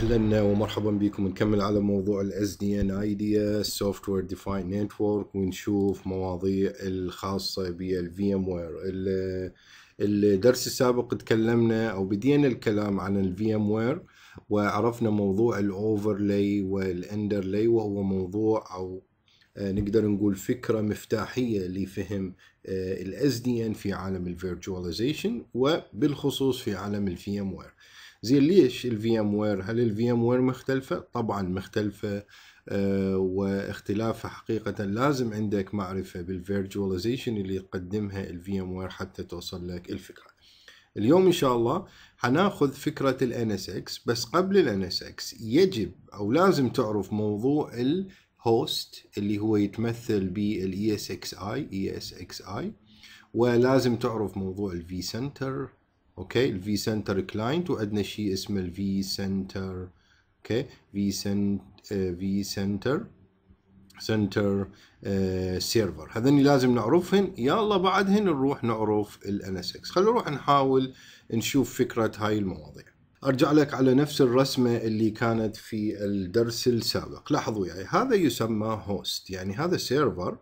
اهلا ومرحبا بكم نكمل على موضوع الاس دي ان ايديا سوفت وير ديفاين نتورك ونشوف مواضيع الخاصه بالفي ام وير الدرس السابق تكلمنا او بدينا الكلام عن الفي ام وير وعرفنا موضوع الاوفرلاي والاندرلاي وهو موضوع او آه، نقدر نقول فكره مفتاحيه لفهم الاس دي ان في عالم الفيرتشواليزيشن وبالخصوص في عالم الفي ام وير زين ليش الفي ام وير هل الفي ام وير مختلفه طبعا مختلفه آه واختلافها حقيقة لازم عندك معرفة بالفيرجواليزيشن اللي يقدمها الفي ام وير حتى توصل لك الفكرة اليوم ان شاء الله حناخذ فكرة ال NSX بس قبل ال NSX يجب او لازم تعرف موضوع الهوست اللي هو يتمثل اس ESXi ESXi ولازم تعرف موضوع الفي سنتر اوكي الفي سنتر كلاينت وعندنا شيء اسمه الفي سنتر اوكي في سنت في سنتر سنتر سيرفر هذني لازم نعرفهن يلا بعدهن نروح نعرف ال NSX خلينا نروح نحاول نشوف فكرة هاي المواضيع ارجع لك على نفس الرسمة اللي كانت في الدرس السابق لاحظوا يعني هذا يسمى هوست يعني هذا سيرفر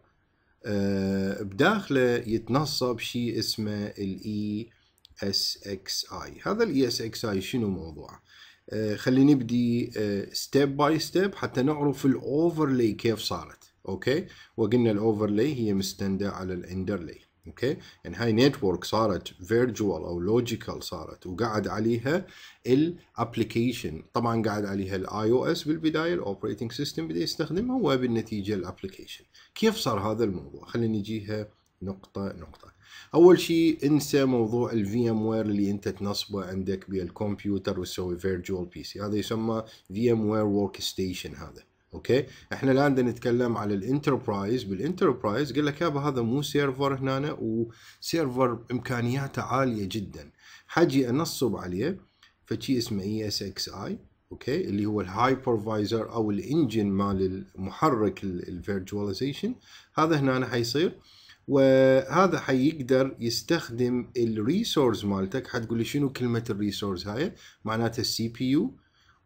بداخله يتنصب شيء اسمه الاي e اس اكس اي هذا الاي اس اكس اي شنو موضوعه آه خلينا نبدي ستيب باي ستيب حتى نعرف الاوفرلي كيف صارت اوكي وقلنا الاوفرلي هي مستنده على الاندرلي اوكي يعني هاي نتورك صارت فيرجوال او لوجيكال صارت وقعد عليها الابلكيشن طبعا قعد عليها الاي او اس بالبدايه الاوبريتنج سيستم بدا يستخدمها وبالنتيجه الابلكيشن كيف صار هذا الموضوع خلينا نجيها نقطه نقطه اول شيء انسى موضوع الفي ام وير اللي انت تنصبه عندك بالكمبيوتر وتسوي فيرجوال بي سي هذا يسمى في ام وير ورك ستيشن هذا اوكي احنا الان بدنا نتكلم على الانتربرايز بالانتربرايز قال لك يابا هذا مو سيرفر هنا وسيرفر امكانياته عاليه جدا حجي انصب عليه فشي اسمه اي اس اكس اي اوكي اللي هو الهايبرفايزر او الانجن مال المحرك الفيرجواليزيشن هذا هنا حيصير وهذا حيقدر يستخدم الريسورس مالتك حتقول لي شنو كلمه الريسورس هاي معناتها السي بي يو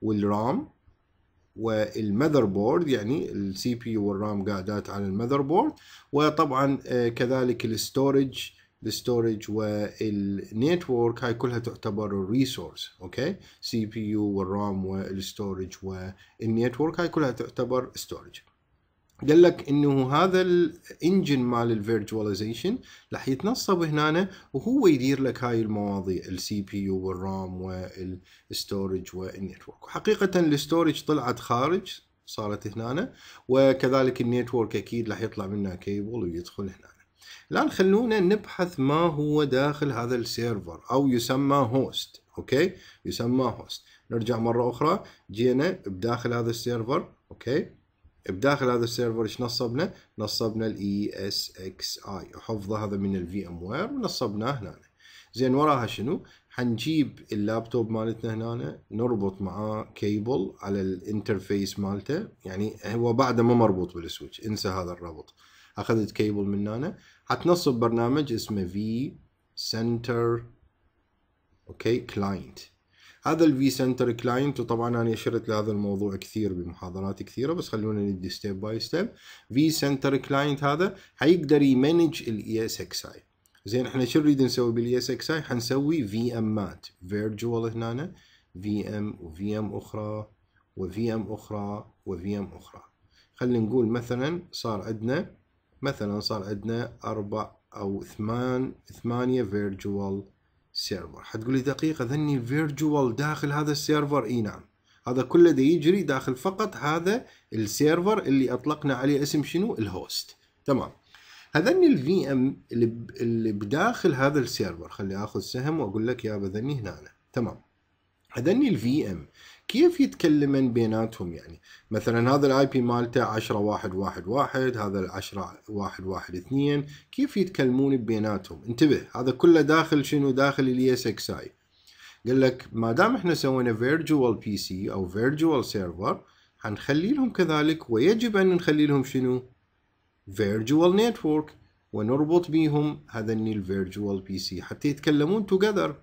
والرام والمذر بورد يعني السي بي يو والرام قاعدات على المذر بورد وطبعا آه، كذلك الستورج الستورج والنيتورك هاي كلها تعتبر الريسورس اوكي سي بي يو والرام والستورج والنيتورك هاي كلها تعتبر ستورج قال لك انه هذا الانجن مال الفيرجواليزيشن راح يتنصب هنا وهو يدير لك هاي المواضيع السي بي يو والرام والستورج والنتورك وحقيقه الستورج طلعت خارج صارت هنا وكذلك النتورك اكيد راح يطلع منها كيبل ويدخل هنا الان خلونا نبحث ما هو داخل هذا السيرفر او يسمى هوست اوكي يسمى هوست نرجع مره اخرى جينا بداخل هذا السيرفر اوكي بداخل هذا السيرفر ايش نصبنا؟ نصبنا الاي اس اكس اي وحفظه هذا من الفي ام وير ونصبناه هنا. زين وراها شنو؟ حنجيب اللابتوب مالتنا هنا نربط معاه كيبل على الانترفيس مالته يعني هو بعده ما مربوط بالسويتش انسى هذا الربط اخذت كيبل من هنا حتنصب برنامج اسمه في سنتر اوكي كلاينت هذا الفي سنتر كلاينت وطبعا انا اشرت لهذا الموضوع كثير بمحاضرات كثيره بس خلونا ندي ستيب باي ستيب في سنتر كلاينت هذا حيقدر يمانج الاي اس اكس اي زين احنا شو نريد نسوي بالاي اس e اكس اي حنسوي في امات فيرجوال هنا في ام وفي ام اخرى وفي ام اخرى وفي ام اخرى خلينا نقول مثلا صار عندنا مثلا صار عندنا اربع او ثمان ثمانية فيرجوال سيرفر حتقول لي دقيقة ذني فيرجوال داخل هذا السيرفر اي نعم هذا كله دا يجري داخل فقط هذا السيرفر اللي اطلقنا عليه اسم شنو الهوست تمام هذني الفي ام اللي بداخل هذا السيرفر خلي اخذ سهم واقول لك يا بذني هنا أنا. تمام هذني الفي ام كيف يتكلمن بيناتهم يعني مثلا هذا الاي بي مالته 10 واحد واحد واحد هذا 10 واحد واحد اثنين كيف يتكلمون بيناتهم انتبه هذا كله داخل شنو داخل اس اكس اي قال لك ما دام احنا سوينا فيرجوال بي سي او فيرجوال سيرفر حنخلي لهم كذلك ويجب ان نخلي لهم شنو فيرجوال نتورك ونربط بيهم هذني الفيرجوال بي سي حتى يتكلمون توجذر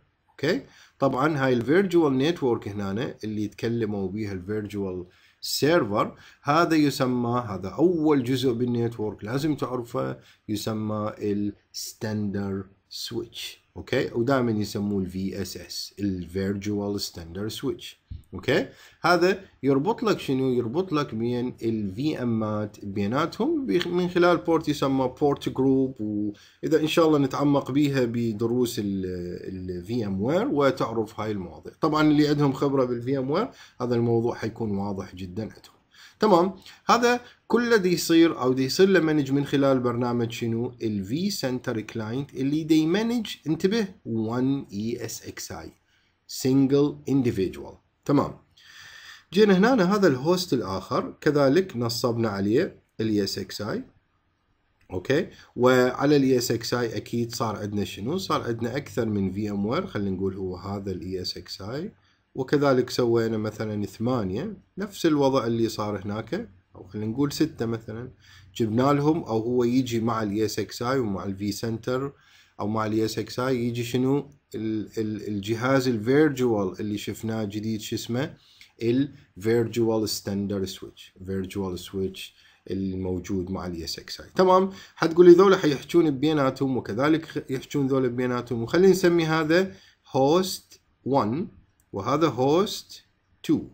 اوكي طبعا هاي الفيرجوال نتورك هنا اللي يتكلموا بيها الفيرجوال سيرفر هذا يسمى هذا اول جزء بالنتورك لازم تعرفه يسمى الستاندر سويتش اوكي ودائما يسموه الفي اس اس الفيرجوال ستاندر سويتش اوكي هذا يربط لك شنو يربط لك بين الفي امات بيناتهم من خلال بورت يسمى بورت جروب واذا ان شاء الله نتعمق بيها بدروس الفي ام وير وتعرف هاي المواضيع طبعا اللي عندهم خبره بالفي ام وير هذا الموضوع حيكون واضح جدا عندهم تمام هذا كله دي يصير او دي يصير لمانج من خلال برنامج شنو الفي سنتر كلاينت اللي دي مانج انتبه 1 اي اس اكس اي سنجل individual تمام جينا هنا هذا الهوست الاخر كذلك نصبنا عليه الاي اس اكس اي اوكي وعلى الاي اس اكس اي اكيد صار عندنا شنو صار عندنا اكثر من في ام وير خلينا نقول هو هذا الاي اس اكس اي وكذلك سوينا مثلا ثمانية نفس الوضع اللي صار هناك أو خلينا نقول ستة مثلا جبنا لهم أو هو يجي مع الـ اكس اي ومع الفي سنتر أو مع الـ اكس اي يجي شنو الجهاز الفيرجوال اللي شفناه جديد شو اسمه Virtual Standard سويتش فيرجوال سويتش الموجود مع الـ اكس اي تمام حتقولي ذولا حيحجون بيناتهم وكذلك يحجون ذولا بيناتهم وخلينا نسمي هذا هوست 1 وهذا هوست 2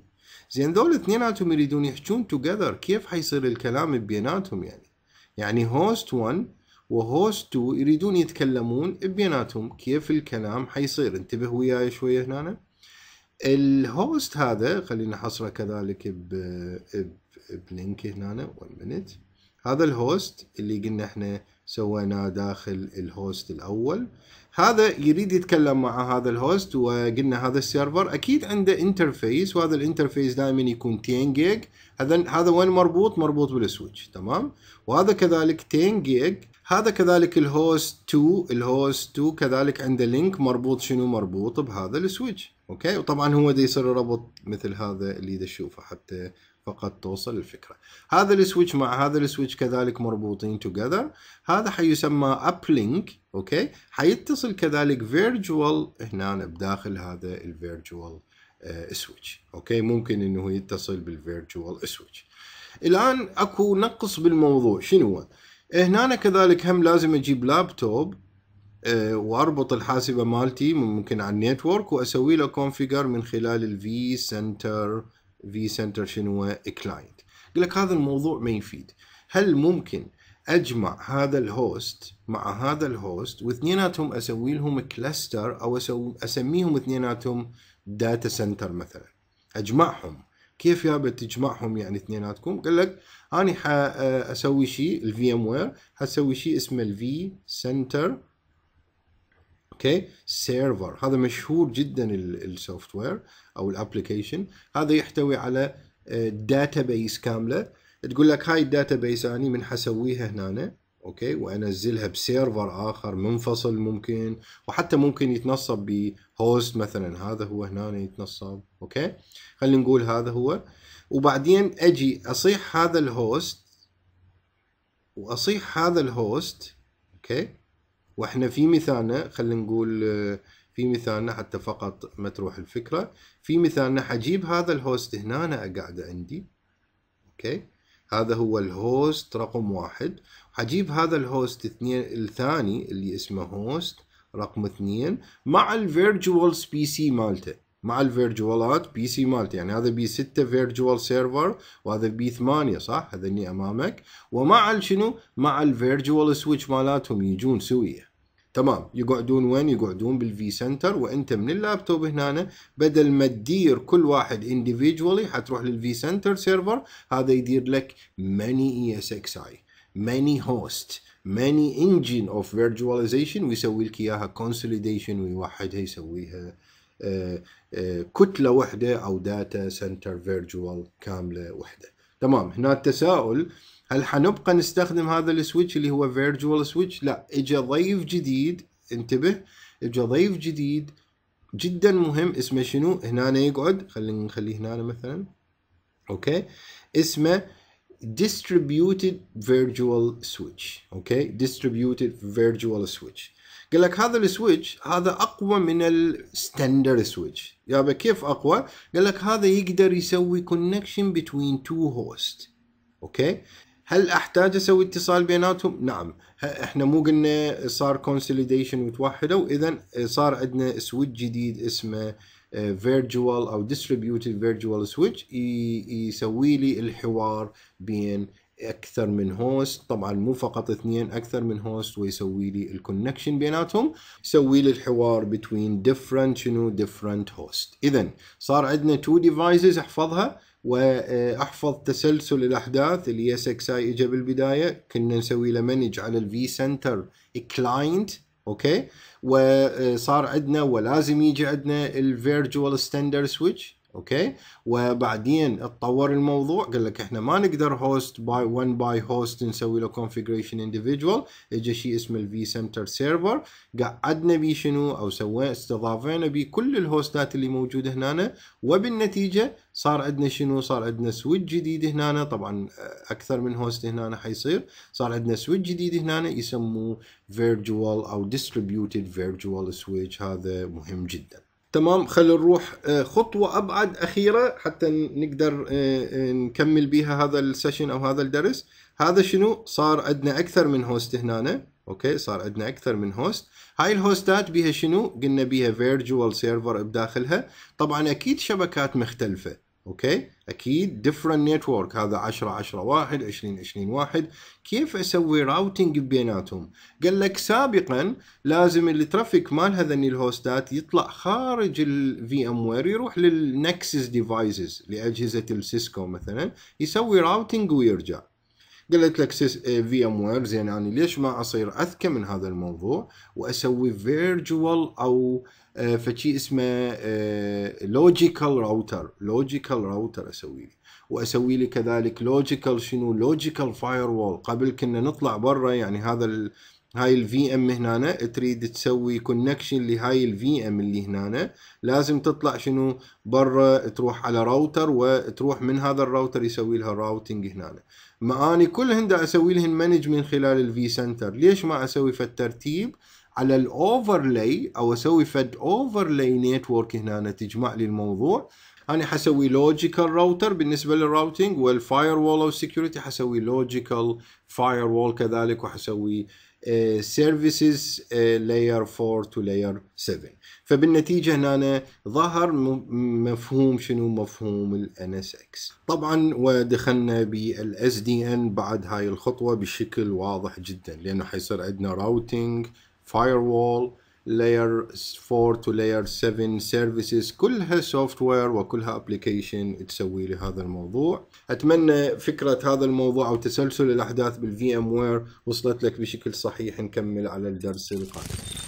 زين ذول اثنيناتهم يريدون يحجون توجذر كيف حيصير الكلام بيناتهم يعني يعني هوست 1 وهوست 2 يريدون يتكلمون بيناتهم كيف الكلام حيصير انتبه وياي شويه هنا الهوست هذا خلينا حصره كذلك ب بلينك هنا 1 minute هذا الهوست اللي قلنا احنا سويناه داخل الهوست الاول هذا يريد يتكلم مع هذا الهوست وقلنا هذا السيرفر اكيد عنده انترفيس وهذا الانترفيس دائما يكون 10 جيج هذا هذا وين مربوط مربوط بالسويتش تمام وهذا كذلك 10 جيج هذا كذلك الهوست 2 الهوست 2 كذلك عنده لينك مربوط شنو مربوط بهذا السويتش اوكي وطبعا هو دي يصير ربط مثل هذا اللي تشوفه حتى فقط توصل الفكرة هذا السويتش مع هذا السويتش كذلك مربوطين together هذا حيسمى uplink اوكي حيتصل كذلك virtual هنا بداخل هذا الفيرجوال سويتش اوكي ممكن انه يتصل بالفيرجوال سويتش الان اكو نقص بالموضوع شنو هو هنا كذلك هم لازم اجيب لابتوب آه، واربط الحاسبه مالتي ممكن على النيتورك واسوي له كونفيجر من خلال الفي سنتر في سنتر شنو كلاينت يقول لك هذا الموضوع ما يفيد هل ممكن اجمع هذا الهوست مع هذا الهوست واثنيناتهم اسوي لهم كلاستر او اسوي اسميهم اثنيناتهم داتا سنتر مثلا اجمعهم كيف يا تجمعهم يعني اثنيناتكم قال لك اني اسوي شيء الفي ام وير حسوي شيء اسمه الفي سنتر اوكي سيرفر هذا مشهور جدا السوفت وير او الابلكيشن هذا يحتوي على داتا آه، بيس كامله تقول لك هاي الداتا بيس اني من حسويها هنا اوكي وانزلها بسيرفر اخر منفصل ممكن وحتى ممكن يتنصب بهوست مثلا هذا هو هنا يتنصب اوكي خلينا نقول هذا هو وبعدين اجي اصيح هذا الهوست واصيح هذا الهوست اوكي واحنا في مثالنا خلينا نقول آه، في مثالنا حتى فقط ما تروح الفكره في مثالنا حجيب هذا الهوست هنا أنا أقعده عندي اوكي هذا هو الهوست رقم واحد حجيب هذا الهوست اثنين الثاني اللي اسمه هوست رقم اثنين مع الفيرجوال سبيسي مالته مع الفيرجوالات بي سي مالتي يعني هذا بي 6 فيرجوال سيرفر وهذا بي 8 صح هذا اللي امامك ومع شنو مع الفيرجوال سويتش مالاتهم يجون سويه تمام يقعدون وين يقعدون بالفي سنتر وانت من اللابتوب هنا بدل ما تدير كل واحد انديفيدولي حتروح للفي سنتر سيرفر هذا يدير لك ماني اي اس اكس اي ماني هوست ماني انجن اوف فيرجواليزيشن ويسوي لك اياها كونسوليديشن ويوحدها يسويها آه، آه، كتله واحده او داتا سنتر فيرجوال كامله واحده تمام هنا التساؤل هل حنبقى نستخدم هذا السويتش اللي هو فيرجوال سويتش لا اجى ضيف جديد انتبه اجى ضيف جديد جدا مهم اسمه شنو هنا يقعد خلينا نخليه هنا مثلا اوكي اسمه distributed virtual switch اوكي distributed virtual switch قال لك هذا السويتش هذا اقوى من الستاندر سويتش يابا كيف اقوى قال لك هذا يقدر يسوي كونكشن بين تو هوست اوكي هل احتاج اسوي اتصال بيناتهم نعم احنا مو قلنا صار كونسوليديشن وتوحدوا اذا صار عندنا سويتش جديد اسمه فيرجوال آه، او ديستريبيوتد فيرجوال سويتش يسوي لي الحوار بين اكثر من هوست طبعا مو فقط اثنين اكثر من هوست ويسوي لي الكونكشن بيناتهم يسوي لي الحوار بين ديفرنت شنو ديفرنت هوست اذا صار عندنا تو ديفايسز احفظها واحفظ تسلسل الاحداث اللي اس اكس اي اجى بالبدايه كنا نسوي له مانج على الفي سنتر كلاينت اوكي وصار عندنا ولازم يجي عندنا الفيرجوال ستاندرد سويتش اوكي وبعدين اتطور الموضوع قال لك احنا ما نقدر هوست باي 1 باي هوست نسوي له كونفجريشن انديفيدوال اجى شيء اسمه الفي سنتر سيرفر قعدنا بيه شنو او سوينا استضافينا بيه كل الهوستات اللي موجوده هنا وبالنتيجه صار عندنا شنو صار عندنا سويتش جديد هنا طبعا آه، اكثر من هوست هنا حيصير صار عندنا سويتش جديد هنا يسموه فيرجوال او ديستريبيوتد فيرجوال سويتش هذا مهم جدا تمام خلينا نروح آه، خطوة أبعد أخيرة حتى نقدر آه، آه، نكمل بها هذا السيشن أو هذا الدرس هذا شنو صار عندنا أكثر من هوست هنا أوكي صار عندنا أكثر من هوست هاي الهوستات بها شنو قلنا بها فيرجوال سيرفر بداخلها طبعا أكيد شبكات مختلفة اوكي اكيد ديفرنت نتورك هذا 10 10 1 20 20 1 كيف اسوي راوتنج بيناتهم قال لك سابقا لازم الترافيك مال هذين الهوستات يطلع خارج الفي ام وير يروح للنكسس ديفايسز لاجهزه السيسكو مثلا يسوي راوتنج ويرجع قلت لك إيه، في ام وير زين يعني ليش ما اصير اذكى من هذا الموضوع واسوي فيرجوال او إيه، فشي اسمه لوجيكال راوتر لوجيكال راوتر اسوي لي واسوي لي كذلك لوجيكال شنو لوجيكال فاير وول قبل كنا نطلع برا يعني هذا ال هاي الفي ام هنا تريد تسوي كونكشن لهاي الفي ام اللي هنا لازم تطلع شنو برا تروح على راوتر وتروح من هذا الراوتر يسوي لها راوتنج هنا ما اني كلهن دا اسوي لهن مانج من خلال الفي سنتر ليش ما اسوي فد ترتيب على الاوفرلاي او اسوي فد اوفرلاي نتورك هنا تجمع لي الموضوع انا حسوي لوجيكال راوتر بالنسبه للراوتينج والفاير وول او سكيورتي حسوي لوجيكال فاير وول كذلك وحسوي سيرفيسز لاير 4 تو لاير 7 فبالنتيجه هنا ظهر مفهوم شنو مفهوم ال اس اكس طبعا ودخلنا بالاس دي ان بعد هاي الخطوه بشكل واضح جدا لانه حيصير عندنا راوتينج فاير وول لاير 4 تو لاير 7 سيرفيسز كلها سوفت وير وكلها ابلكيشن تسوي لي هذا الموضوع اتمنى فكره هذا الموضوع او تسلسل الاحداث بالفي ام وير وصلت لك بشكل صحيح نكمل على الدرس القادم